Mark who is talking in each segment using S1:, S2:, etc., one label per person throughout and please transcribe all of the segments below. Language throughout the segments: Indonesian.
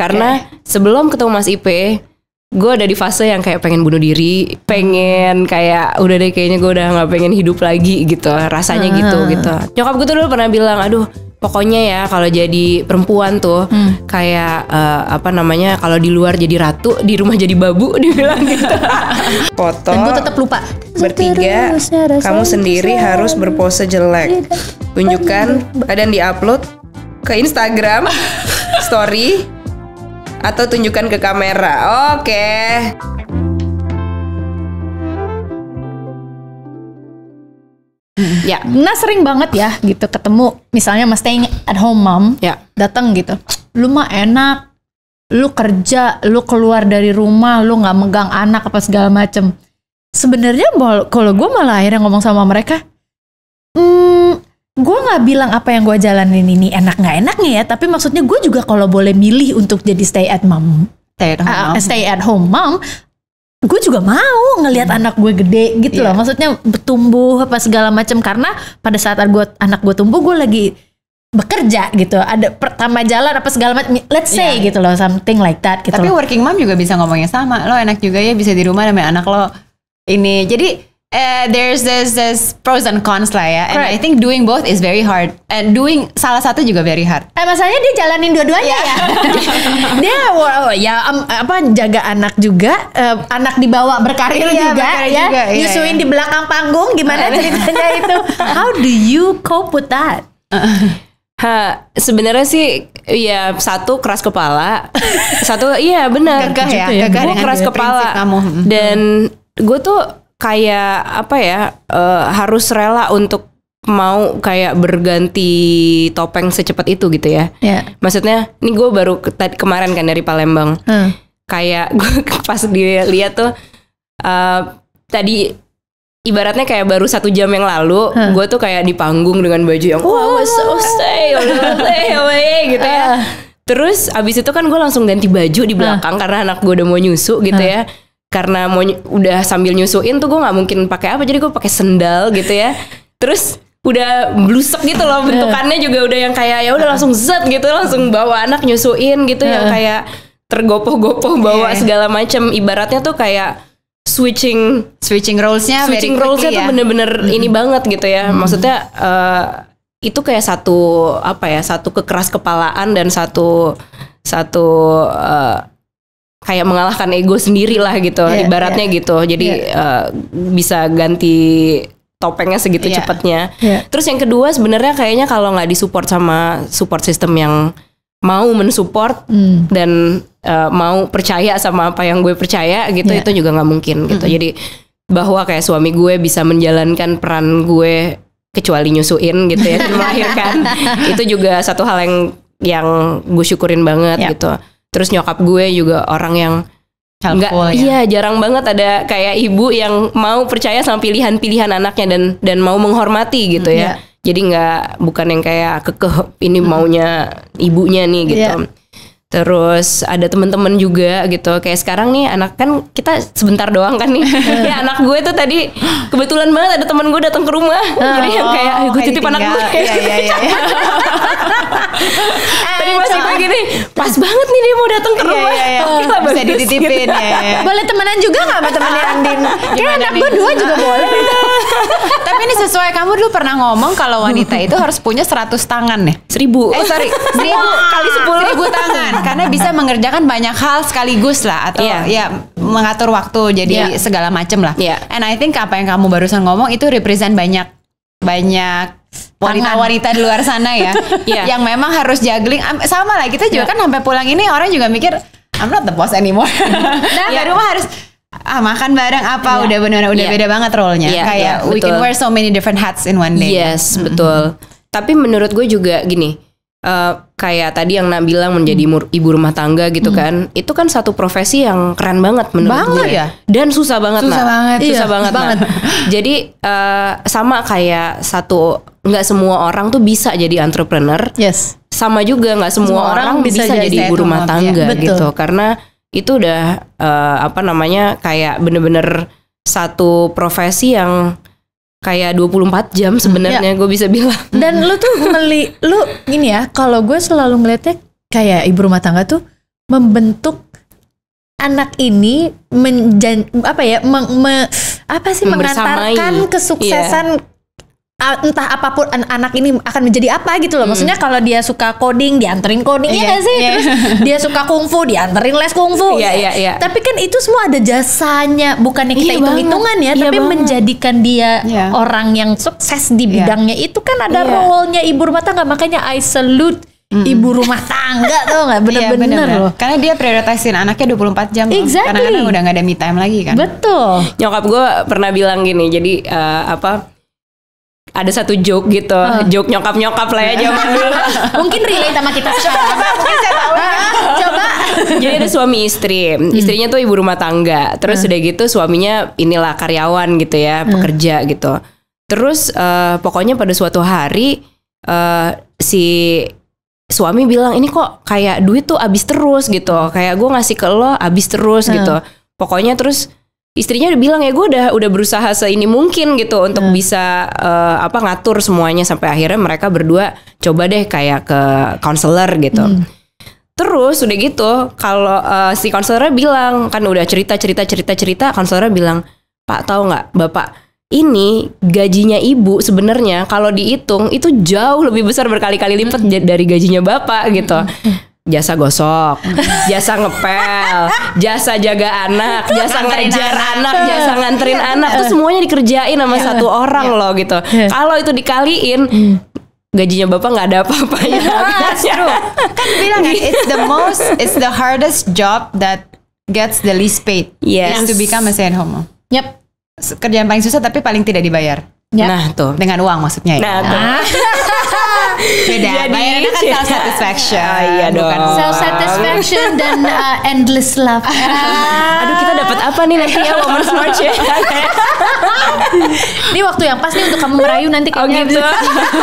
S1: Karena sebelum ketemu Mas Ipe, gue ada di fase yang kayak pengen bunuh diri, pengen kayak udah deh kayaknya gue udah nggak pengen hidup lagi gitu, rasanya hmm. gitu gitu. Nyokap gue tuh dulu pernah bilang, aduh pokoknya ya kalau jadi perempuan tuh hmm. kayak uh, apa namanya kalau di luar jadi ratu di rumah jadi babu dibilang gitu foto dan gue tetap lupa bertiga kamu sendiri harus berpose jelek iya. tunjukkan badan iya. diupload ke Instagram story atau tunjukkan ke kamera.
S2: Oke. Ya. Nah sering banget ya gitu ketemu misalnya mas staying at home mom ya. datang gitu. Lu mah enak, lu kerja, lu keluar dari rumah, lu nggak megang anak apa segala macem. Sebenarnya kalau gue malah akhirnya ngomong sama mereka, hmm, gue nggak bilang apa yang gue jalanin ini enak nggak enaknya ya tapi maksudnya gue juga kalau boleh milih untuk jadi stay at mom stay at home, uh, mom. Stay at home mom gue juga mau ngelihat hmm. anak gue gede gitu yeah. loh iya. maksudnya bertumbuh apa segala macam karena pada saat gue anak gue tumbuh gue lagi bekerja gitu ada pertama jalan apa segala macam let's say yeah. gitu loh something like that gitu tapi loh. working mom juga bisa ngomongnya sama lo enak juga ya bisa di rumah sama anak lo
S3: ini jadi Uh, there's this, this pros and cons lah ya, and I think doing both is
S2: very hard, and eh, doing salah satu juga very hard. Eh masalahnya dia jalanin dua-duanya
S3: yeah. ya. ya? dia wow,
S2: ya um, apa jaga anak juga, uh, anak dibawa berkarir yeah, juga, berkarir ya, juga, iya, nyusuin yeah. di belakang panggung, gimana ceritanya itu? How do you cope with that?
S1: Ha, sebenarnya sih ya satu keras kepala, satu iya benar. Gagah ya, gitu ya. Gue ya, keras kepala kamu. Hmm. dan gue tuh kayak apa ya uh, harus rela untuk mau kayak berganti topeng secepat itu gitu ya. Yeah. Maksudnya, ini gue baru ke kemarin kan dari Palembang. Hmm. Kayak gue pas dilihat tuh uh, tadi ibaratnya kayak baru satu jam yang lalu, hmm. gue tuh kayak di panggung dengan baju yang wow, wow so say, stay oh, say, oh, gitu ya. Ah. Terus abis itu kan gue langsung ganti baju di hmm. belakang uh. karena anak gue udah mau nyusu gitu uh. ya karena mau udah sambil nyusuin tuh gue nggak mungkin pakai apa jadi gue pakai sendal gitu ya terus udah blusek gitu loh bentukannya eh. juga udah yang kayak ya udah langsung zet gitu langsung bawa anak nyusuin gitu yang eh. kayak tergopoh-gopoh bawa iya. segala macam ibaratnya tuh kayak switching switching rolesnya switching rulesnya tuh ya? bener-bener hmm. ini banget gitu ya hmm. maksudnya uh, itu kayak satu apa ya satu kekeras kepalaan dan satu satu uh, kayak mengalahkan ego sendiri lah gitu yeah, ibaratnya yeah. gitu jadi yeah. Iya. uh, bisa ganti topengnya segitu yeah. cepatnya yeah. terus yang kedua sebenarnya kayaknya kalau nggak disupport sama support system yang mau mensupport mm. dan uh, mau percaya sama apa yang gue percaya gitu yeah. itu juga nggak mungkin gitu mm. jadi bahwa kayak suami gue bisa menjalankan peran gue kecuali nyusuin gitu ya melahirkan itu juga satu hal yang yang gue syukurin banget yeah. gitu terus nyokap gue juga orang yang nggak ya. iya jarang banget ada kayak ibu yang mau percaya sama pilihan-pilihan anaknya dan dan mau menghormati gitu hmm, ya iya. jadi nggak bukan yang kayak kekeh ini maunya ibunya nih gitu yeah. Terus ada temen-temen juga gitu Kayak sekarang nih anak kan kita sebentar doang kan nih Ya anak gue tuh tadi kebetulan banget ada temen gue datang ke rumah oh, Jadi yang oh, kayak oh, gue titip anak gue
S2: yeah, yeah, yeah. Tadi masih pagi nih Pas banget nih dia mau datang ke iya, rumah yeah, yeah, yeah. Oh, Bisa dititipin gitu. ya Boleh temenan juga gak sama temennya Andin?
S3: Kayak anak gue dua juga boleh gitu Tapi ini sesuai kamu dulu pernah ngomong Kalau wanita itu harus punya 100 tangan nih ya? Seribu Eh sorry Seribu kali sepuluh Seribu tangan karena bisa mengerjakan banyak hal sekaligus lah atau yeah. ya mengatur waktu jadi yeah. segala macem lah. Yeah. And I think apa yang kamu barusan ngomong itu represent banyak banyak wanita-wanita di luar sana ya yeah. yang memang harus juggling sama lah kita juga yeah. kan sampai pulang ini orang juga mikir I'm not the boss anymore. nah, yeah. rumah harus ah makan bareng apa yeah. udah benar udah yeah. beda banget role-nya. Yeah, Kayak yeah, we can wear so many different hats in one day. Yes, mm -hmm. betul.
S1: Tapi menurut gue juga gini, Uh, kayak tadi yang Nak bilang menjadi hmm. ibu rumah tangga gitu hmm. kan itu kan satu profesi yang keren banget menurut banget gue ya dan susah banget susah nah. banget susah iya, banget, banget. jadi uh, sama kayak satu nggak semua orang tuh bisa jadi entrepreneur yes sama juga nggak semua, semua orang, orang bisa, bisa jadi ibu rumah tangga ya. gitu Betul. karena itu udah uh, apa namanya kayak bener-bener satu profesi yang kayak 24 jam sebenarnya ya. gue bisa bilang. Dan lu tuh meli
S2: lu gini ya, kalau gue selalu ngeliatnya kayak ibu rumah tangga tuh membentuk anak ini menjan apa ya meng, me, apa sih mengantarkan kesuksesan iya entah apapun an anak ini akan menjadi apa gitu loh. Hmm. Maksudnya kalau dia suka coding, dianterin coding yeah, ya iya, gak sih? Yeah. Terus iya. dia suka kungfu, dianterin les kungfu. Iya, yeah, iya, yeah, Yeah. Tapi kan itu semua ada jasanya, bukannya kita iya hitung-hitungan ya, yeah, tapi banget. menjadikan dia yeah. orang yang sukses di bidangnya yeah. itu kan ada yeah. role-nya ibu rumah tangga. Makanya I salute Mm. Ibu rumah tangga tuh gak Bener-bener loh
S3: Karena dia prioritasin anaknya 24 jam exactly. Karena kadang udah gak ada me time lagi kan Betul Nyokap
S1: gue pernah bilang gini Jadi uh, apa ada satu joke gitu, uh. joke nyokap nyokap lah ya zaman dulu. Mungkin relate sama kita sekarang. Mungkin saya tahu. Ya. Coba. Jadi ada suami istri, hmm. istrinya tuh ibu rumah tangga. Terus uh. udah gitu suaminya inilah karyawan gitu ya, pekerja gitu. Terus uh, pokoknya pada suatu hari uh, si suami bilang ini kok kayak duit tuh abis terus gitu, kayak gue ngasih ke lo abis terus uh. gitu. Pokoknya terus istrinya udah bilang ya gue udah udah berusaha seini mungkin gitu untuk yeah. Hmm. bisa uh, apa ngatur semuanya sampai akhirnya mereka berdua coba deh kayak ke konselor gitu. Mm. Terus udah gitu kalau uh, si konselor bilang kan udah cerita cerita cerita cerita konselor bilang Pak tahu nggak Bapak ini gajinya ibu sebenarnya kalau dihitung itu jauh lebih besar berkali-kali lipat hmm. dari gajinya bapak gitu. Hmm jasa gosok, jasa ngepel, jasa jaga anak, jasa ngajar anak, jasa nganterin iya. anak, itu semuanya dikerjain sama iya. satu orang iya. loh gitu. Kalau itu dikaliin hmm.
S3: gajinya bapak nggak ada apa-apanya.
S2: Ah, that's Kan bilang kan, it's the most, it's
S3: the hardest job that gets the least paid. Yes. Yang to become a stay at home. Yep. Kerjaan paling susah tapi paling tidak dibayar. Yep. Nah tuh. Dengan uang maksudnya ya. Nah, tuh. Ah.
S2: Beda. Jadi,
S3: Bayarnya kan self satisfaction. Oh,
S1: ah, iya dong. Bukan self satisfaction
S2: dan uh, endless love. Ah. Aduh kita dapat apa nih nanti ya woman smart ya. Ini waktu yang pas nih untuk kamu merayu nanti kayaknya. Oh gitu.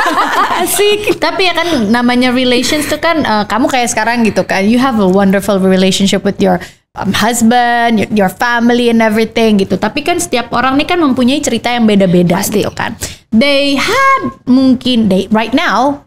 S2: Asik. Tapi ya kan namanya relations tuh kan uh, kamu kayak sekarang gitu kan. You have a wonderful relationship with your um, husband, your, your family and everything gitu. Tapi kan setiap orang nih kan mempunyai cerita yang beda-beda gitu kan. They had mungkin they right now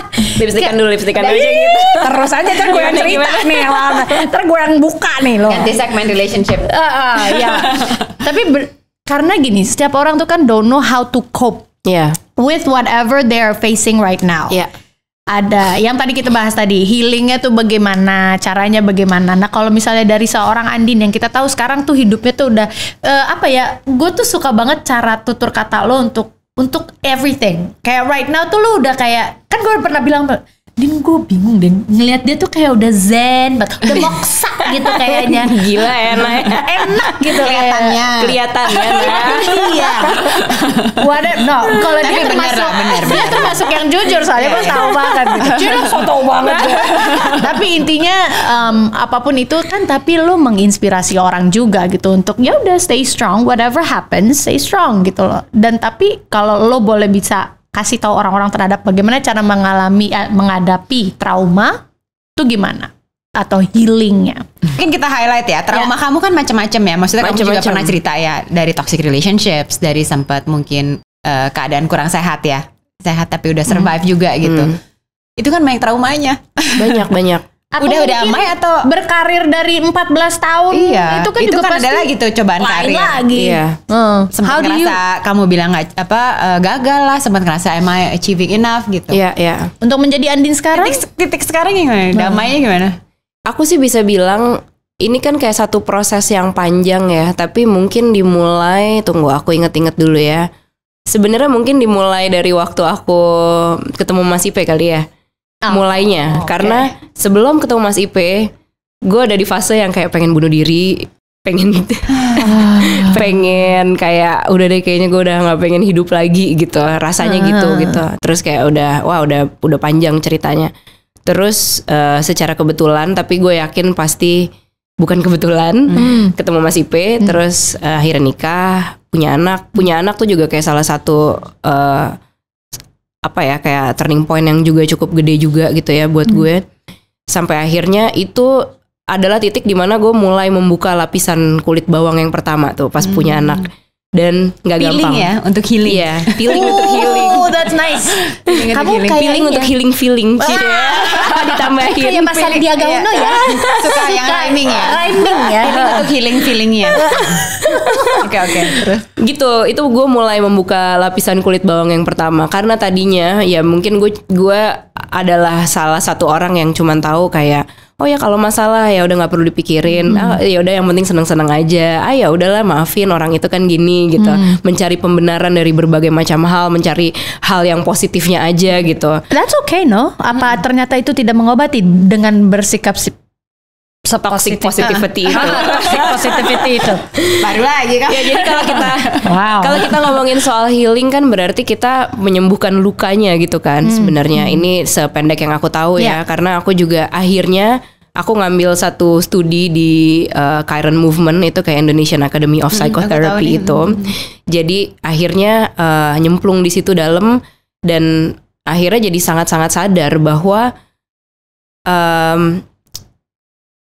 S2: lipstikan dulu, lipstikan dulu gitu. Terus aja terus gue yang cerita nih lama. terus gue yang buka nih loh. Ganti segmen relationship. Uh, uh, ya. Tapi karena gini, setiap orang tuh kan don't know how to cope yeah. with whatever they are facing right now. Yeah. Ada yang tadi kita bahas tadi healingnya tuh bagaimana, caranya bagaimana. Nah kalau misalnya dari seorang Andin yang kita tahu sekarang tuh hidupnya tuh udah uh, apa ya? Gue tuh suka banget cara tutur kata lo untuk untuk everything. Kayak right now tuh lu udah kayak kan gue pernah bilang Din gue bingung deh ngelihat dia tuh kayak udah zen banget, udah moksa gitu kayaknya. Gila enak, enak gitu kelihatannya. Kelihatannya. iya. waduh, no, kalau dia termasuk bener, bener. dia termasuk yang jujur soalnya gue iya, iya. tau banget. Gitu. so soto banget. tapi intinya um, apapun itu kan tapi lo menginspirasi orang juga gitu untuk ya udah stay strong whatever happens stay strong gitu loh. Dan tapi kalau lo boleh bisa kasih tahu orang-orang terhadap bagaimana cara mengalami eh, menghadapi trauma itu gimana? atau healingnya. Mungkin kita highlight ya
S3: trauma ya. kamu kan macam-macam ya. Maksudnya macem -macem. kamu juga pernah cerita ya dari toxic relationships, dari sempat mungkin uh, keadaan kurang sehat ya, sehat tapi udah survive hmm. juga gitu. Hmm. Itu kan
S2: banyak traumanya.
S3: Banyak banyak atau udah udah amai atau
S2: berkarir dari 14 tahun iya, itu kan itu juga kan pasti ada lagi cobaan lain karir lagi iya. hmm. sempat ngerasa you...
S3: kamu bilang nggak apa uh, gagal lah sempat ngerasa am I achieving enough gitu iya iya untuk menjadi Andin sekarang titik, titik sekarang gimana hmm. damainya gimana aku sih bisa bilang ini kan kayak
S1: satu proses yang panjang ya tapi mungkin dimulai tunggu aku inget-inget dulu ya sebenarnya mungkin dimulai dari waktu aku ketemu Mas Ipe kali ya oh. mulainya oh, karena sebelum ketemu Mas Ipe gue ada di fase yang kayak pengen bunuh diri pengen pengen kayak udah deh kayaknya gue udah nggak pengen hidup lagi gitu rasanya ah. gitu gitu terus kayak udah wah udah udah panjang ceritanya terus uh, secara kebetulan tapi gue yakin pasti bukan kebetulan hmm. ketemu Mas Ipe hmm. terus uh, akhirnya nikah punya anak punya anak tuh juga kayak salah satu uh, apa ya kayak turning point yang juga cukup gede juga gitu ya buat hmm. gue sampai akhirnya itu adalah titik dimana gue mulai membuka lapisan kulit bawang yang pertama tuh pas hmm. punya anak dan nggak gampang. Peeling ya
S3: untuk healing. Iya, yeah, peeling untuk healing. Oh, that's nice. Kamu healing. kayak peeling untuk ya. healing feeling. Ah. Gitu
S1: ya. Ditambahin. Kayak Mas agak Uno ya. Suka, Suka yang rhyming ya. Rhyming ya. Peeling untuk
S3: healing feelingnya. Oke oke. Terus
S1: gitu, itu gue mulai membuka lapisan kulit bawang yang pertama karena tadinya ya mungkin gue gue adalah salah satu orang yang cuman tahu kayak oh ya kalau masalah ya udah nggak perlu dipikirin hmm. ah, ya udah yang penting seneng seneng aja ah ya udahlah maafin orang itu kan gini gitu hmm. mencari pembenaran dari berbagai macam hal mencari hal yang positifnya aja gitu that's okay no apa hmm.
S2: ternyata itu tidak mengobati dengan bersikap positif positivity itu. positivity itu.
S3: Baru lagi kan. Ya jadi kalau kita wow. kalau kita
S2: ngomongin soal
S1: healing kan berarti kita menyembuhkan lukanya gitu kan hmm. sebenarnya. Hmm. Ini sependek yang aku tahu yeah. ya karena aku juga akhirnya aku ngambil satu studi di uh, Movement itu kayak Indonesian Academy of hmm, Psychotherapy hmm, itu. Hmm. Jadi akhirnya uh, nyemplung di situ dalam dan akhirnya jadi sangat-sangat sadar bahwa um,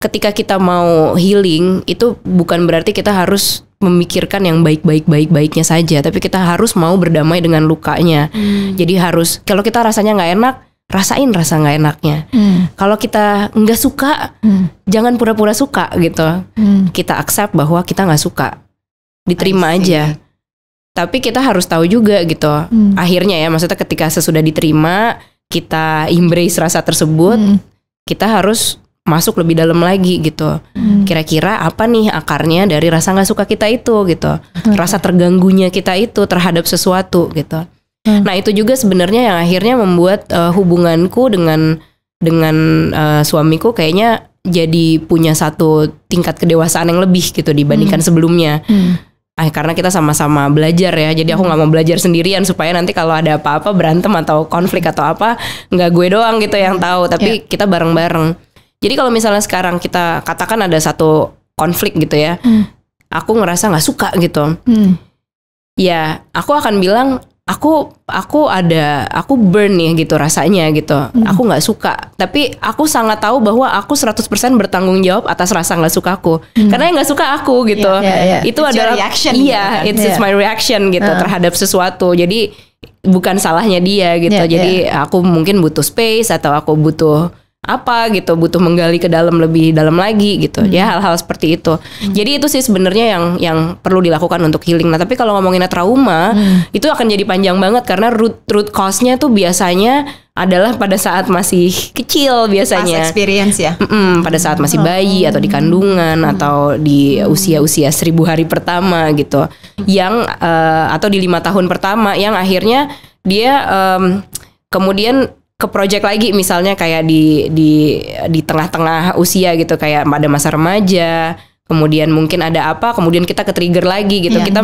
S1: ketika kita mau healing itu bukan berarti kita harus memikirkan yang baik-baik baik-baiknya saja, tapi kita harus mau berdamai dengan lukanya. Hmm. Jadi harus kalau kita rasanya nggak enak, rasain rasa nggak enaknya. Hmm. Kalau kita nggak suka, hmm. jangan pura-pura suka gitu. Hmm. Kita accept bahwa kita nggak suka, diterima aja. Tapi kita harus tahu juga gitu. Hmm. Akhirnya ya, maksudnya ketika sesudah diterima, kita embrace rasa tersebut, hmm. kita harus masuk lebih dalam lagi gitu. kira hmm. Kira-kira apa nih akarnya dari rasa nggak suka kita itu gitu, hmm. rasa terganggunya kita itu terhadap sesuatu gitu. Hmm. Nah itu juga sebenarnya yang akhirnya membuat uh, hubunganku dengan dengan uh, suamiku kayaknya jadi punya satu tingkat kedewasaan yang lebih gitu dibandingkan hmm. sebelumnya. Hmm. Ah, karena kita sama-sama belajar ya, jadi aku nggak mau belajar sendirian supaya nanti kalau ada apa-apa berantem atau konflik atau apa nggak gue doang gitu yang tahu, tapi yeah. kita bareng-bareng. Jadi kalau misalnya sekarang kita katakan ada satu konflik gitu ya, hmm. aku ngerasa nggak suka gitu. Hmm. Ya, aku akan bilang aku aku ada aku burn nih gitu rasanya gitu. Hmm. Aku nggak suka, tapi aku sangat tahu bahwa aku 100% bertanggung jawab atas rasa nggak suka Hmm. Karena yang nggak suka aku gitu. Yeah, yeah, yeah. Itu it's adalah reaction, iya, gitu kan? it's, yeah. it's ya. my reaction gitu uh. terhadap sesuatu. Jadi bukan salahnya dia gitu. Yeah, Jadi yeah. aku mungkin butuh space atau aku butuh apa gitu butuh menggali ke dalam lebih dalam lagi gitu hmm. ya hal-hal seperti itu hmm. jadi itu sih sebenarnya yang yang perlu dilakukan untuk healing nah tapi kalau ngomongin trauma hmm. itu akan jadi panjang banget karena root root cause-nya tuh biasanya adalah pada saat masih kecil biasanya Pas experience ya mm -mm, pada saat masih hmm. bayi atau di kandungan hmm. atau di hmm. usia-usia seribu hari pertama gitu yang uh, atau di lima tahun pertama yang akhirnya dia um, kemudian ke project lagi misalnya kayak di di di tengah-tengah usia gitu kayak pada masa remaja kemudian mungkin ada apa kemudian kita ke trigger lagi gitu yeah. kita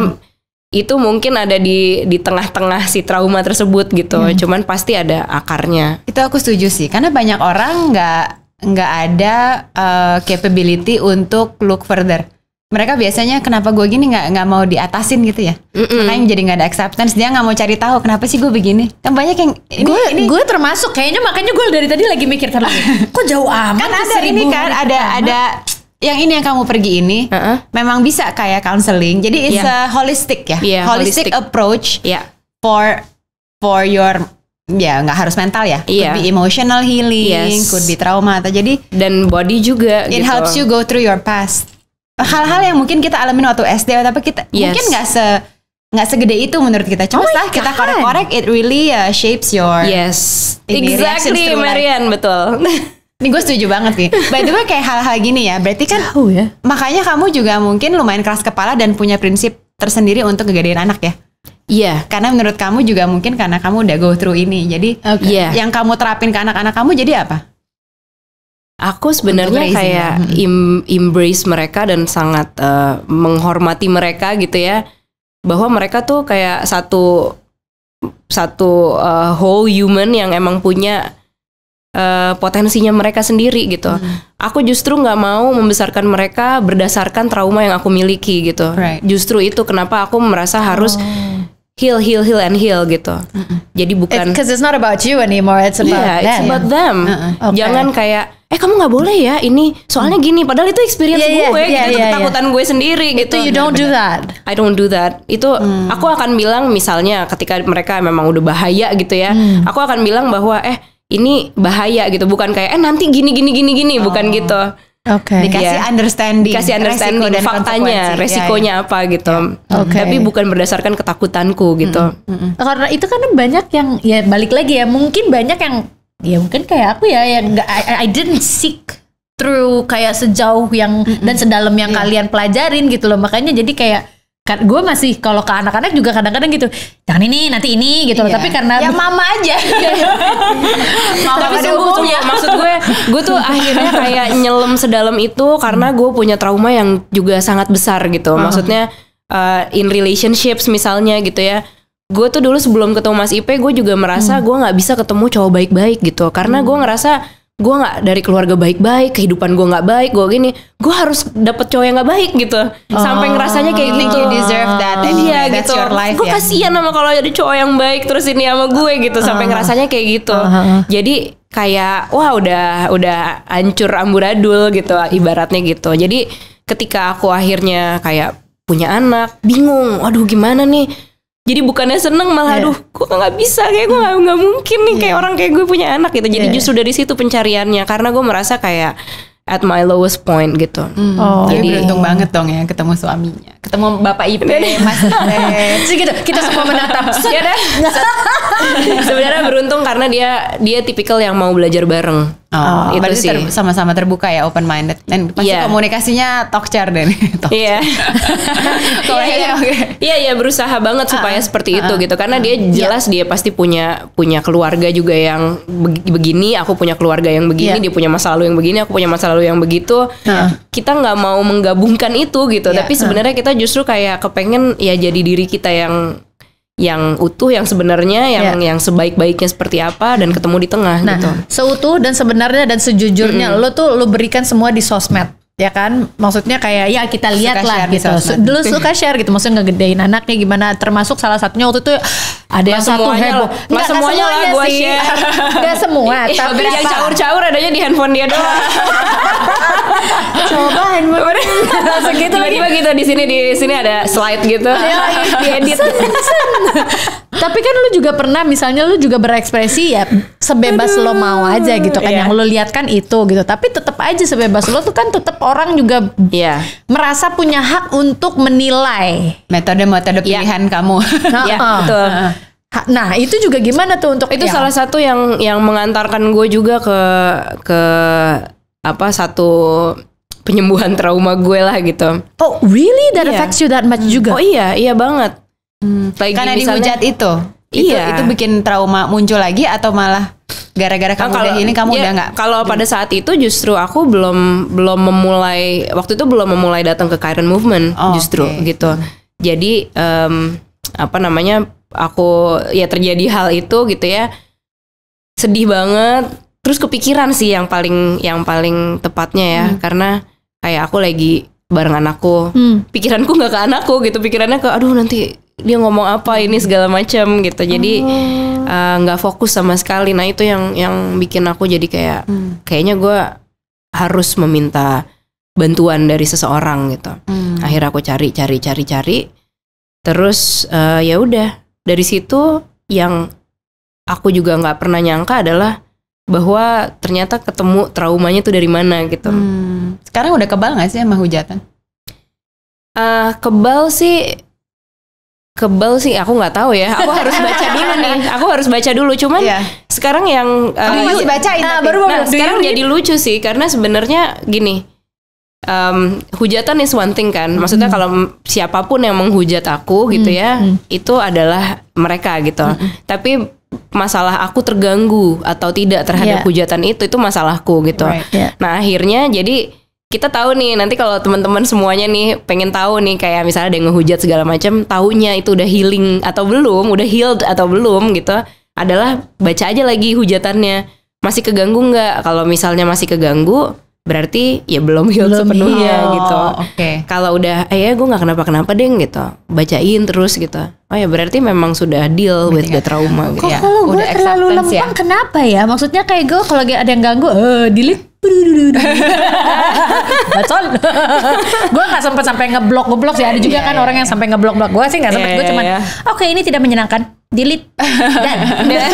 S1: itu mungkin ada di di tengah-tengah si trauma tersebut gitu yeah. cuman pasti ada akarnya
S3: itu aku setuju sih karena banyak orang nggak nggak ada uh, capability untuk look further mereka biasanya kenapa gue gini nggak nggak mau diatasin gitu ya mm -mm. makanya jadi nggak ada acceptance dia nggak mau cari tahu kenapa sih gue begini kan banyak yang ini gue ini. gue termasuk kayaknya makanya gue dari tadi
S2: lagi mikir terus
S3: kok jauh amat kan ada ini kan ada ada yang ini yang kamu pergi ini uh -uh. memang bisa kayak counseling jadi it's yeah. a holistic ya yeah, holistic, holistic approach yeah. for for your ya nggak harus mental ya yeah. could be emotional healing yes. could be trauma atau jadi dan body juga it gitu. helps you go through your past hal-hal yang mungkin kita alamin waktu SD tapi kita yes. mungkin nggak se nggak segede itu menurut kita. Cuma oh setelah kita korek-korek, it really uh, shapes your yes, exactly, Marian like. betul. Ini gue setuju banget sih. By the way kayak hal-hal gini ya, berarti kan Jauh ya. makanya kamu juga mungkin lumayan keras kepala dan punya prinsip tersendiri untuk ngegedein anak ya. Iya. Yeah. Karena menurut kamu juga mungkin karena kamu udah go through ini, jadi okay. yeah. yang kamu terapin ke anak-anak kamu jadi apa?
S1: aku sebenarnya kayak im hmm. embrace mereka dan sangat uh, menghormati mereka gitu ya bahwa mereka tuh kayak satu satu uh, whole human yang emang punya uh, potensinya mereka sendiri gitu. Hmm. Aku justru nggak mau membesarkan mereka berdasarkan trauma yang aku miliki gitu. Right. Justru itu kenapa aku merasa harus oh heal heal heal and heal gitu mm -mm. jadi bukan because it's, it's not about you anymore it's iya, about yeah, them it's about them Okay. jangan kayak eh kamu nggak boleh ya ini soalnya mm. gini padahal itu experience yeah, gue yeah, gitu yeah, ketakutan yeah. gue sendiri itu gitu. you don't do that I don't do that itu mm. aku akan bilang misalnya ketika mereka memang udah bahaya gitu ya mm. aku akan bilang bahwa eh ini bahaya gitu bukan kayak eh nanti gini gini gini gini oh. bukan gitu
S2: Okay. Dikasih yeah.
S1: understanding, dikasih understanding resiko dan faktanya, iya. resikonya yeah, yeah. apa gitu. Yeah. Okay. Tapi bukan berdasarkan ketakutanku gitu. Mm
S2: -hmm. Mm -hmm. Karena itu kan banyak yang ya balik lagi ya, mungkin banyak yang ya mungkin kayak aku ya yang gak, I, I didn't seek through kayak sejauh yang mm -hmm. dan sedalam yang yeah. kalian pelajarin gitu loh. Makanya jadi kayak kan gue masih kalau ke anak-anak juga kadang-kadang gitu jangan ini nanti ini gitu iya. tapi karena ya mama aja mama tapi kan sungguh ya. maksud gue gue tuh akhirnya kayak nyelam
S1: sedalam itu karena gue punya trauma yang juga sangat besar gitu -huh. maksudnya uh, in relationships misalnya gitu ya gue tuh dulu sebelum ketemu Mas Ipe gue juga merasa hmm. gue nggak bisa ketemu cowok baik-baik gitu karena hmm. gue ngerasa gue nggak dari keluarga baik-baik kehidupan gue nggak baik gue gini gue harus dapet cowok yang nggak baik gitu oh, sampai ngerasanya kayak gitu you deserve that iya, anyway, iya that's gitu gue yeah. kasihan sama kalau ada cowok yang baik terus ini sama gue gitu sampai uh, ngerasanya kayak gitu uh, uh, jadi kayak wah udah udah hancur amburadul gitu ibaratnya gitu jadi ketika aku akhirnya kayak punya anak bingung aduh gimana nih jadi bukannya seneng malah yeah. aduh gue nggak bisa kayak gue nggak gak mungkin nih yeah. kayak iya. orang kayak gue punya anak gitu jadi yeah. justru dari situ pencariannya karena gue merasa kayak at my lowest point gitu. mm. Oh. Jadi iya, beruntung banget dong ya ketemu suaminya,
S3: ketemu bapak ibu, iya. mas sih gitu, kita semua menatap. ya
S2: Sebenarnya
S3: beruntung karena dia dia tipikal yang mau belajar bareng. Oh, oh itu sih. Ter sama-sama terbuka ya, open minded. Dan pasti yeah. komunikasinya talk deh dan Iya. Iya, iya. iya, iya berusaha banget ah, supaya seperti uh, itu ah,
S1: gitu karena ah. dia iya. jelas yeah. dia pasti punya punya keluarga juga yang begini, aku punya keluarga yang begini, yeah. dia punya masa lalu yang begini, aku punya masa lalu yang begitu. Kita nggak mau menggabungkan itu gitu, iya, tapi sebenarnya kita justru kayak kepengen ya jadi diri kita yang yang utuh yang sebenarnya yang yeah. yang sebaik-baiknya seperti apa dan ketemu di tengah nah, gitu.
S2: seutuh dan sebenarnya dan sejujurnya mm -hmm. lo tuh lo berikan semua di sosmed ya kan maksudnya kayak ya kita lihat lah gitu dulu suka share gitu maksudnya ngegedein anaknya gimana termasuk salah satunya waktu itu ada yang satu heboh nggak semuanya, lah gue share nggak semua iya, tapi yang
S1: caur-caur adanya di handphone dia doang coba handphone segitu lagi begitu gitu di
S2: sini di sini ada slide gitu di edit tapi kan lu juga pernah misalnya lu juga berekspresi ya sebebas Aduh. lo mau aja gitu kan. Yeah. Yang lu lihat kan itu gitu. Tapi tetap aja sebebas lo tuh kan tetap orang juga yeah. merasa punya hak untuk menilai metode-metode iya. pilihan yeah. kamu. Nah, betul. Nah itu juga gimana tuh untuk itu ya. salah satu yang yang mengantarkan gue juga ke
S1: ke apa satu penyembuhan trauma gue lah gitu.
S2: Oh really that yeah. affects you that much juga? Oh iya iya banget. Hmm, karena misalnya, dihujat itu. Iya. Itu, itu
S3: bikin trauma muncul lagi atau malah gara-gara kamu nah, kalau, udah ini kamu ya, udah nggak kalau hmm. pada
S1: saat itu justru aku belum belum memulai waktu itu belum memulai datang ke Karen Movement oh, justru okay. gitu hmm. jadi um, apa namanya aku ya terjadi hal itu gitu ya sedih banget terus kepikiran sih yang paling yang paling tepatnya ya hmm. karena kayak aku lagi bareng
S2: anakku hmm.
S1: pikiranku nggak ke anakku gitu pikirannya ke aduh nanti dia ngomong apa ini segala macam gitu jadi oh. Eh, nggak oh. uh, fokus sama sekali nah itu yang yang bikin aku jadi kayak hmm. kayaknya gue harus meminta bantuan dari seseorang gitu hmm. akhirnya aku cari cari cari cari terus uh, ya udah dari situ yang aku juga nggak pernah nyangka adalah bahwa ternyata ketemu traumanya tuh dari mana gitu
S2: hmm.
S3: sekarang
S1: udah kebal nggak sih sama hujatan uh, kebal sih kebal sih aku nggak tahu ya aku harus baca dulu nih aku harus baca dulu cuman yeah. sekarang yang uh, eh, baca masih bacain nah, baru nah, sekarang jadi lucu sih karena sebenarnya gini um, hujatan is one thing kan maksudnya mm. kalau siapapun yang menghujat aku gitu mm-hmm. ya mm. itu adalah mereka gitu mm. tapi masalah aku terganggu atau tidak terhadap yeah. hujatan itu itu masalahku gitu right, yeah. nah akhirnya jadi kita tahu nih nanti kalau teman-teman semuanya nih pengen tahu nih kayak misalnya ada yang ngehujat segala macam tahunya itu udah healing atau belum udah healed atau belum gitu adalah baca aja lagi hujatannya masih keganggu nggak kalau misalnya masih keganggu berarti ya belum healed belum sepenuhnya heal. gitu okay. kalau udah eh ya gue nggak kenapa kenapa deh gitu bacain terus gitu oh ya berarti memang sudah deal berarti with the trauma gitu kok ya. kalau
S2: gue terlalu lempeng ya? kenapa ya maksudnya kayak gue kalau ada yang ganggu eh uh, delete Bacol. gue gak sempet sampai ngeblok ngeblok sih. Ada juga yeah, kan yeah. orang yang sampai ngeblok blok. Gue sih gak sempet. Yeah, gue iya, cuman, yeah. oke okay, ini tidak menyenangkan. Delete dan iya.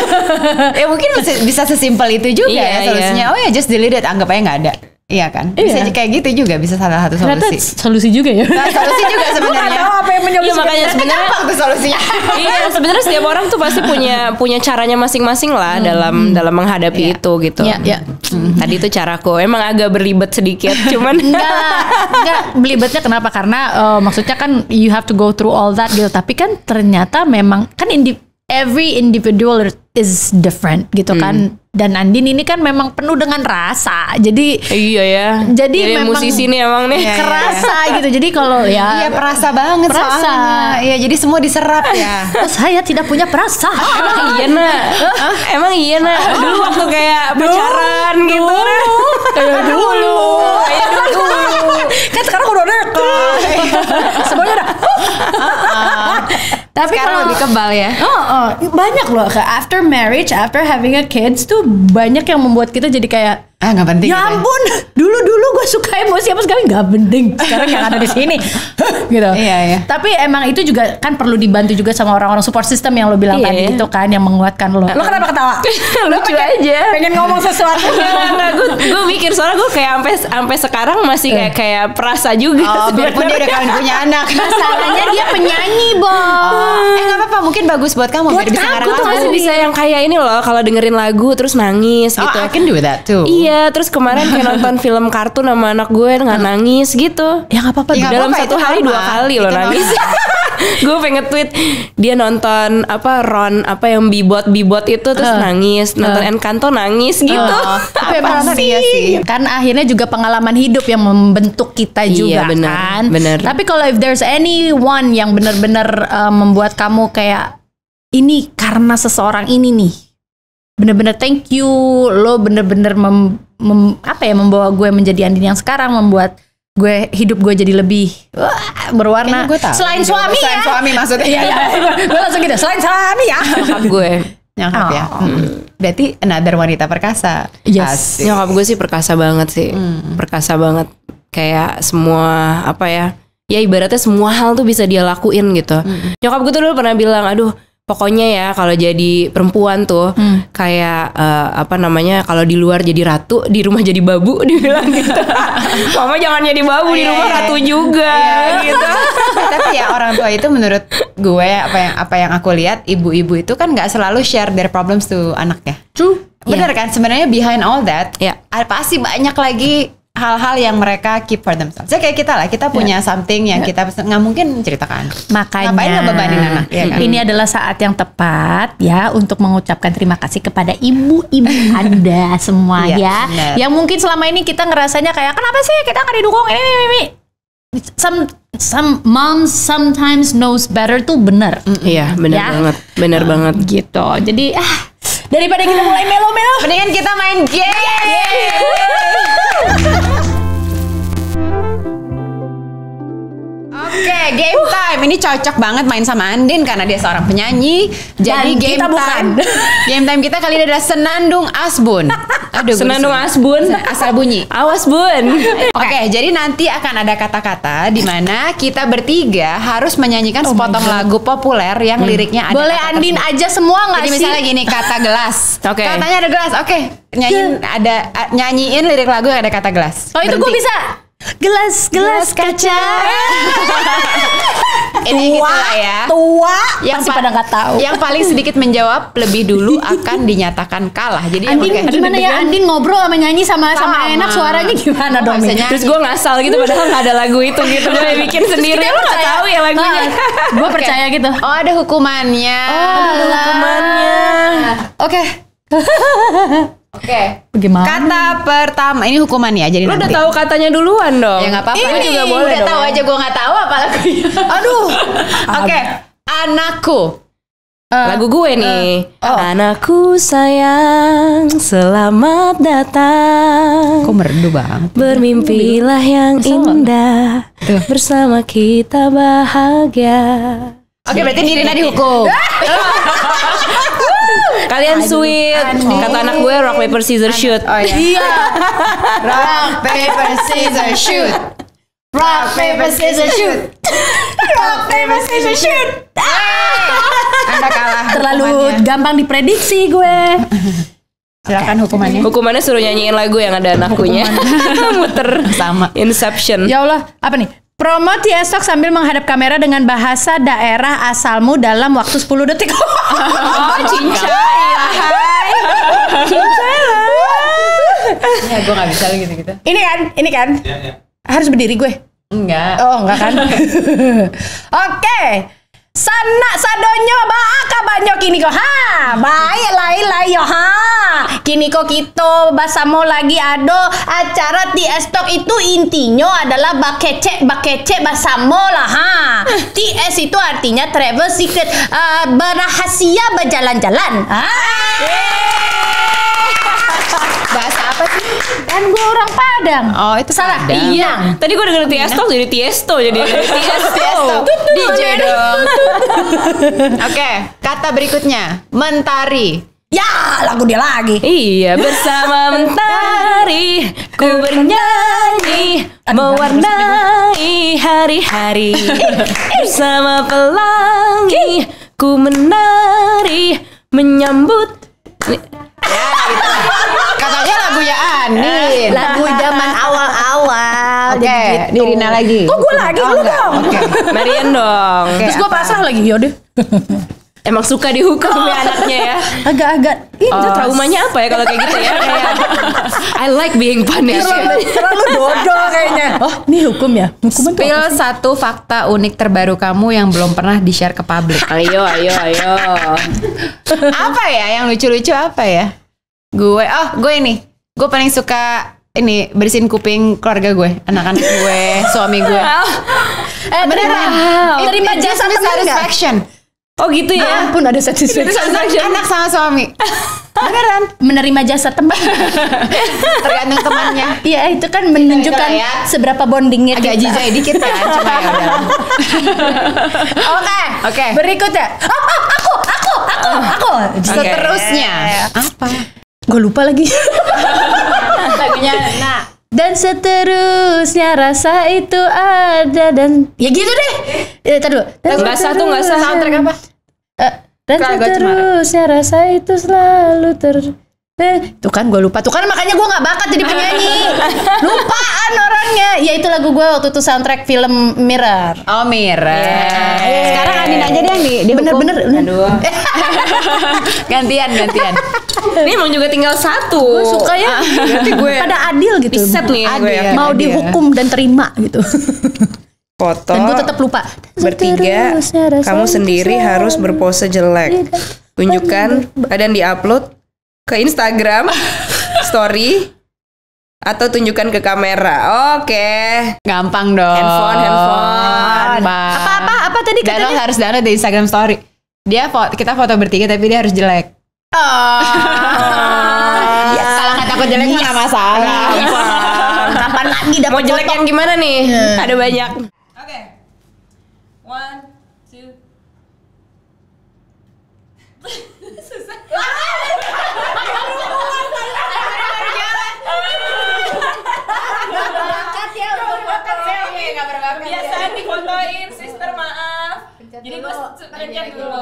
S2: ya mungkin bisa sesimpel itu juga yeah, ya solusinya.
S3: Yeah. Oh ya just delete it. Anggap aja nggak ada. Iya kan, iya. bisa iya. kayak gitu juga bisa salah satu solusi. Ternyata solusi juga ya. Nah, solusi juga sebenarnya. apa yang menyelesaikan. Iya, makanya sebenarnya gampang tuh solusinya. iya, sebenarnya
S1: setiap orang tuh pasti punya punya caranya masing-masing lah hmm. dalam dalam menghadapi iya. itu gitu. Iya, iya.
S2: Hmm, tadi itu caraku emang agak berlibet sedikit, cuman enggak enggak berlibatnya kenapa? Karena uh, maksudnya kan you have to go through all that gitu. Tapi kan ternyata memang kan indi every individual is different gitu hmm. kan dan Andin ini kan memang penuh dengan rasa jadi iya ya jadi, jadi memang musisi nih emang nih iya, iya, iya. kerasa iya. gitu jadi kalau ya iya perasa banget perasa soalnya. ya jadi semua diserap ya saya tidak
S3: punya perasa emang iya nak emang iya nak dulu waktu kayak pacaran
S2: gitu kayak dulu kayak dulu kan sekarang udah dekat iya. semuanya udah ah, ah. Tapi Sekarang kalau lebih kebal ya. Oh, oh, banyak loh. After marriage, after having a kids tuh banyak yang membuat kita jadi kayak Ah nggak penting. Ya ampun, dulu dulu gue suka emosi apa sekarang nggak penting. Sekarang yang ada di sini, gitu. Iya, iya. Tapi emang itu juga kan perlu dibantu juga sama orang-orang support system yang lo bilang iya. tadi itu kan yang menguatkan lo. Lo kenapa ketawa? Lucu pengen, aja. Pengen ngomong sesuatu. Enggak, gue gue mikir
S1: soalnya gue kayak sampai sampai sekarang masih kayak eh. kayak perasa juga. Oh, biarpun dia udah kan punya anak. Masalahnya dia penyanyi, Bo. Oh. Eh nggak apa-apa, mungkin bagus buat kamu. Buat kamu tuh masih bisa yang kayak ini loh, kalau dengerin lagu terus nangis oh, gitu. I can do that too. Iya Iya, terus kemarin kayak nonton film kartun sama anak gue nggak nangis gitu. Ya nggak apa-apa. Ya, dalam satu hari normal. dua kali loh nangis. gue pengen tweet dia nonton apa
S2: Ron apa yang bibot bibot itu terus uh, nangis nonton uh, Encanto nangis gitu uh, tapi apa sih? Iya sih kan akhirnya juga pengalaman hidup yang membentuk kita iya, juga bener, kan bener. tapi kalau if there's anyone yang benar-benar uh, membuat kamu kayak ini karena seseorang ini nih bener-bener thank you lo bener-bener mem, mem, apa ya membawa gue menjadi Andin yang sekarang membuat gue hidup gue jadi lebih wah, berwarna gue tahu. selain suami selain ya suami maksudnya iya, iya. gue langsung gitu selain suami
S3: ya nyokap gue nyokap oh. ya hmm. berarti another wanita perkasa yes
S1: Asik. nyokap gue sih perkasa banget sih hmm. perkasa banget kayak semua apa ya ya ibaratnya semua hal tuh bisa dia lakuin gitu hmm. nyokap gue tuh dulu pernah bilang aduh pokoknya ya kalau jadi perempuan tuh hmm. kayak uh, apa namanya kalau di luar jadi
S3: ratu di rumah jadi babu dibilang gitu
S1: mama jangan jadi babu oh, di iya, rumah iya, ratu iya. juga
S3: gitu eh, tapi ya orang tua itu menurut gue apa yang apa yang aku lihat ibu-ibu itu kan nggak selalu share their problems tuh anaknya true bener yeah. kan sebenarnya behind all that yeah. pasti banyak lagi hal-hal yang mereka keep for themselves. Jadi ya, kayak kita lah, kita punya yeah. something yang yeah. kita nggak mungkin ceritakan.
S2: Makanya Ngapain bebanin anak? Ya kan? Ini adalah saat yang tepat ya untuk mengucapkan terima kasih kepada ibu-ibu Anda semua yeah, ya. Bener. Yang mungkin selama ini kita ngerasanya kayak kenapa sih kita nggak didukung ini ini ini. Some some mom sometimes knows better tuh bener. Iya, mm bener ya?
S1: banget. Bener uh, banget gitu. Jadi ah
S2: daripada kita mulai melo-melo, mendingan kita main game.
S1: Yeah.
S3: Eh, game time. Ini cocok banget main sama Andin karena dia seorang penyanyi. Jadi Dan game kita time. Bukan. Game time kita kali ini adalah Senandung Asbun. Aduh, Senandung Asbun asal bunyi. Awas Bun. Oke, okay, jadi nanti akan ada kata-kata di mana kita bertiga harus menyanyikan oh sepotong lagu populer yang hmm. liriknya ada Boleh kata Andin tersebut. aja semua nggak sih? misalnya gini kata gelas. Oke. Okay. Katanya ada gelas. Oke, okay. nyanyiin ada nyanyiin lirik lagu yang ada kata gelas. Oh, itu gue bisa gelas gelas, kaca.
S2: Ini tua, gitu
S3: ya. Tua yang pasti pada nggak tahu. Yang paling sedikit menjawab lebih dulu akan dinyatakan kalah. Jadi Andin yang gimana ya Andin
S2: ngobrol sama nyanyi sama sama, sama enak suaranya gimana oh, dong? Terus gue ngasal gitu padahal nggak ada lagu itu gitu gue bikin sendiri. Gue nggak tahu ya lagunya. gue percaya okay. gitu. Oh ada hukumannya. Oh
S3: ada hukumannya. Oke. Okay. Oke. Okay. Bagaimana? Kata pertama ini hukuman ya. Jadi lu udah tahu katanya duluan dong. Ya nggak apa-apa. Ini juga boleh udah tahu aja gue nggak tahu apa lagunya. Aduh. Oke. Okay. Anakku. Uh,
S1: lagu gue eh. nih. Uh, oh. Anakku sayang, selamat datang. Kok
S3: merdu banget.
S1: Bermimpilah yang indah. Tuh. Bersama kita bahagia.
S3: Oke, okay, berarti Nirina hukum. Kalian sweet. Kata anak gue
S1: rock paper scissors shoot. Oh iya.
S3: iya. rock paper scissors shoot. Rock paper scissors shoot. rock paper scissors shoot. Anda kalah. Terlalu
S2: hukumannya. gampang diprediksi gue.
S1: Silakan hukumannya. Hukumannya suruh nyanyiin
S2: lagu yang ada anakunya Muter. Sama. Inception. Ya Allah, apa nih? Promo Tiestok sambil menghadap kamera dengan bahasa daerah asalmu dalam waktu 10 detik. Oh,
S3: oh, cincai
S2: Cincai lah. Ya, gue gak bisa gitu-gitu. Ini kan, ini kan. Ya, ya. Harus berdiri gue. Enggak. Oh, enggak kan? Oke. Okay sana sadonyo baaka banyo kini ko ha baik lain lain yo ha kini ko kita gitu, basamo lagi ado acara es estok itu intinya adalah bakecek bakecek basamo lah ha TS itu artinya travel secret uh, berjalan-jalan ha
S3: bahasa apa sih dan gue orang Padang. Oh, itu salah. Padang. Iya. Tadi gue denger Tiesto iya. jadi Tiesto jadi iya, Tiesto. DJ dong. Oke, kata berikutnya mentari. Ya, lagu dia lagi. Iya, bersama
S1: mentari ku bernyanyi mewarnai hari-hari. Eh, eh, eh. Bersama pelangi ku menari menyambut Ya, gitu.
S2: Katanya lagu ya nih. Lagu zaman awal-awal. Oke, okay, gitu. Dirina lagi. Kok gue lagi? Oh, lu dong. Okay.
S1: Marian dong. Okay, Terus gue
S2: pasrah lagi, yaudah. Emang suka dihukum
S3: ya oh. ya anaknya ya. Agak-agak. Ih, oh. traumanya apa ya kalau kayak gitu ya? Kayak, I like being punished. Terlalu, terlalu bodoh kayaknya. Oh,
S2: ini hukum ya?
S3: Hukuman Spill satu fakta unik terbaru kamu yang belum pernah di-share ke publik. Ayo, ayo, ayo. apa ya yang lucu-lucu apa ya? Gue, oh gue ini gue paling suka ini bersihin kuping keluarga gue, anak-anak gue, suami gue.
S2: eh, beneran. Terima jasa satisfaction. Oh gitu ya. Ah, pun ada satisfaction. Anak sama suami. Beneran menerima jasa teman. Tergantung temannya. Iya, itu kan menunjukkan iya, kan ya. seberapa bondingnya Agak kita. Agak jijik dikit kan, cuma ya Oke. Oke. Okay. Berikutnya. Oh, oh, aku, aku, aku, aku. Okay. Seterusnya. Apa? Gue lupa lagi
S3: lagunya nah
S2: dan seterusnya rasa itu ada dan ya gitu deh ya taruh nggak tuh nggak sah soundtrack apa uh, dan Kalo seterusnya rasa itu selalu ter Eh, tuh kan gue lupa tuh kan makanya gue nggak bakat jadi penyanyi lupaan orangnya ya itu lagu gue waktu itu soundtrack film Mirror oh Mirror yeah. Iya. sekarang Andin aja deh nih dia bener bener aduh gantian gantian ini emang juga tinggal satu gue suka ya ah. gue pada adil gitu Piset nih adil. mau adil. dihukum dan terima gitu
S1: foto dan gue tetap
S2: lupa bertiga kamu sendiri
S1: harus berpose jelek tunjukkan di diupload ke Instagram story
S3: atau tunjukkan ke kamera. Oke. Okay. Gampang dong. Handphone, handphone. Apa apa apa tadi katanya? harus download di Instagram story. Dia foto, kita foto bertiga tapi dia harus jelek. Oh. ya, Kalau kata aku jelek yes.
S1: masalah. Iya, iya. Kapan lagi dapat Mau jelek foto? yang gimana nih? Hmm. Ada banyak. Oke. Okay. One, two.
S3: Susah.
S2: di difotoin, sister maaf. Pencet Jadi gue kan pencet dulu.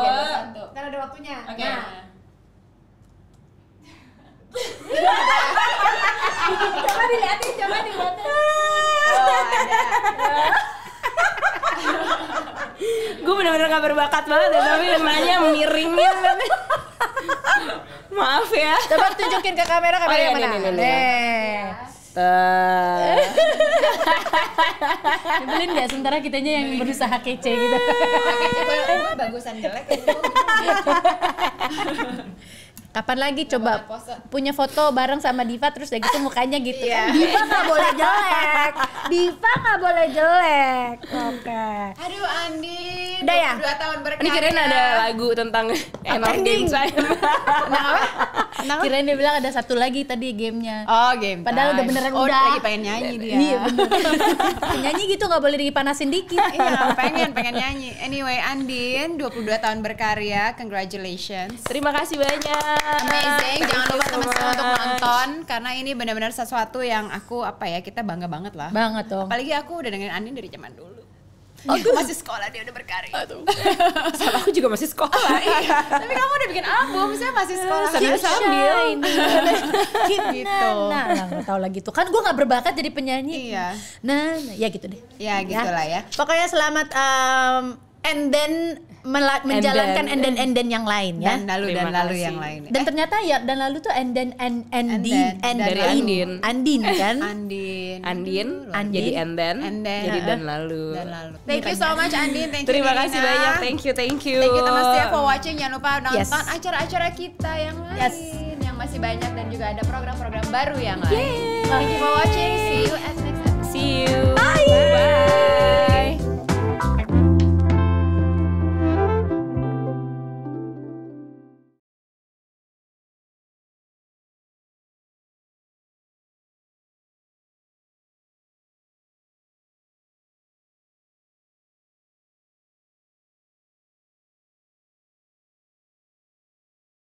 S2: Kan ada waktunya. Oke. Okay. Nah. coba dilihatin, coba dilihatin. Oh,
S1: gue bener-bener gak berbakat banget ya, tapi namanya miringnya. banget.
S2: Maaf ya. Coba tunjukin ke kamera kamera oh, iya, mana? Nih. nih, nih, nih. nih. Nyebelin nggak sementara kitanya yang berusaha kece gitu.
S3: Bagusan jelek.
S2: Kapan lagi coba punya foto bareng sama Diva terus kayak gitu mukanya gitu yeah. Diva nggak boleh jelek. Diva nggak boleh jelek. Oke.
S1: Okay. Aduh
S2: Andi. Udah ya. Dua tahun berkarya. Ini kirain ada lagu
S1: tentang eh, emang Game
S2: nah, Nah, kirain dia bilang ada satu lagi tadi gamenya. Oh game. Padahal udah beneran oh, udah. lagi pengen nyanyi dia. Iya. nyanyi gitu nggak boleh dipanasin dikit.
S3: Iya pengen pengen nyanyi. Anyway Andin 22 tahun berkarya. Congratulations. Terima kasih banyak amazing jangan lupa teman-teman untuk nonton karena ini benar-benar sesuatu yang aku apa ya kita bangga banget lah banget dong apalagi aku udah dengerin Andin dari zaman dulu Aku masih sekolah dia udah berkarya. Aduh. Sama aku juga masih sekolah. iya. Tapi kamu udah bikin album, saya masih sekolah. Sambil sambil ini. Nah, gitu. Nah,
S2: nah tahu lagi tuh. Kan gue nggak berbakat jadi penyanyi. Iya. Nah, ya gitu deh. Ya, ya. gitulah ya. Pokoknya selamat um, and then menjalankan and then and yang lain ya. Dan lalu dan lalu yang lain. Dan ternyata ya dan lalu tuh and then and Andin dari Andin. Andin kan? Andin.
S1: Andin. Jadi and then. Jadi dan lalu. Dan lalu.
S3: Thank you so much Andin. Thank you. Terima kasih banyak. Thank you, thank you. Thank you terima kasih for watching. Jangan lupa nonton acara-acara kita yang lain yang masih banyak dan juga ada program-program baru yang lain. Thank you for watching. See you at next episode. See you. Bye. Bye.